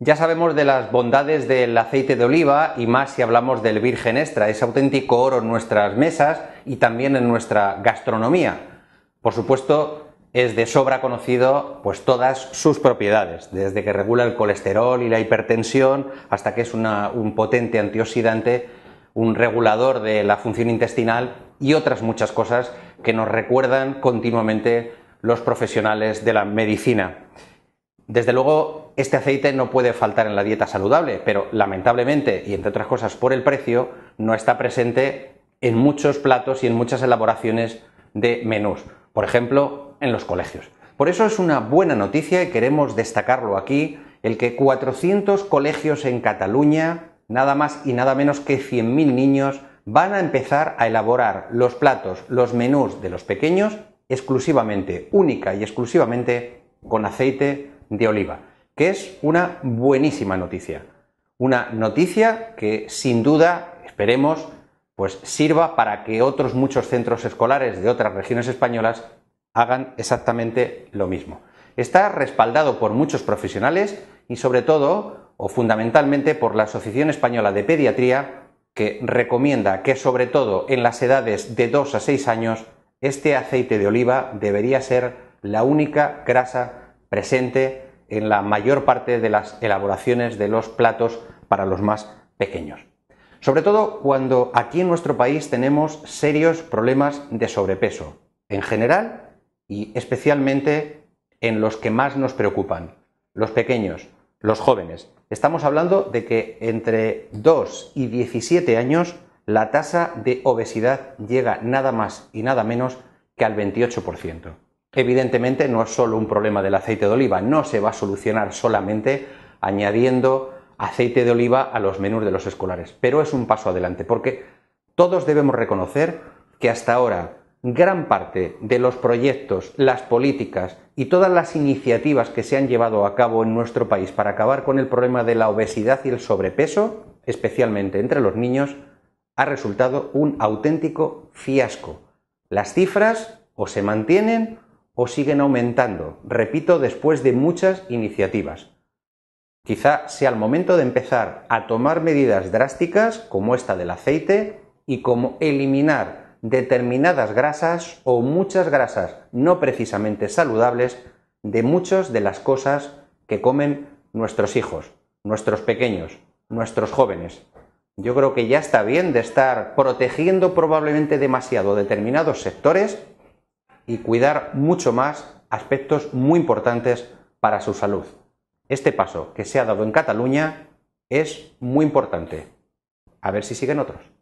Ya sabemos de las bondades del aceite de oliva y más si hablamos del virgen extra, es auténtico oro en nuestras mesas y también en nuestra gastronomía. Por supuesto, es de sobra conocido pues todas sus propiedades, desde que regula el colesterol y la hipertensión hasta que es un potente antioxidante, un regulador de la función intestinal y otras muchas cosas que nos recuerdan continuamente los profesionales de la medicina. Desde luego, este aceite no puede faltar en la dieta saludable, pero lamentablemente, y entre otras cosas por el precio, no está presente en muchos platos y en muchas elaboraciones de menús, por ejemplo, en los colegios. Por eso es una buena noticia y queremos destacarlo aquí, el que 400 colegios en Cataluña, nada más y nada menos que 100.000 niños, van a empezar a elaborar los platos, los menús de los pequeños, exclusivamente, única y exclusivamente, con aceite de oliva que es una buenísima noticia. Una noticia que sin duda, esperemos, pues sirva para que otros muchos centros escolares de otras regiones españolas hagan exactamente lo mismo. Está respaldado por muchos profesionales y sobre todo o fundamentalmente por la Asociación Española de Pediatría que recomienda que sobre todo en las edades de 2 a 6 años este aceite de oliva debería ser la única grasa presente en la mayor parte de las elaboraciones de los platos para los más pequeños. Sobre todo cuando aquí en nuestro país tenemos serios problemas de sobrepeso, en general y especialmente en los que más nos preocupan, los pequeños, los jóvenes. Estamos hablando de que entre 2 y 17 años la tasa de obesidad llega nada más y nada menos que al 28%. Evidentemente no es solo un problema del aceite de oliva, no se va a solucionar solamente añadiendo aceite de oliva a los menús de los escolares, pero es un paso adelante porque todos debemos reconocer que hasta ahora gran parte de los proyectos, las políticas y todas las iniciativas que se han llevado a cabo en nuestro país para acabar con el problema de la obesidad y el sobrepeso, especialmente entre los niños, ha resultado un auténtico fiasco. Las cifras o se mantienen o siguen aumentando, repito, después de muchas iniciativas. Quizá sea el momento de empezar a tomar medidas drásticas como esta del aceite y como eliminar determinadas grasas o muchas grasas no precisamente saludables de muchas de las cosas que comen nuestros hijos, nuestros pequeños, nuestros jóvenes. Yo creo que ya está bien de estar protegiendo probablemente demasiado determinados sectores y cuidar mucho más aspectos muy importantes para su salud. Este paso que se ha dado en Cataluña es muy importante. A ver si siguen otros.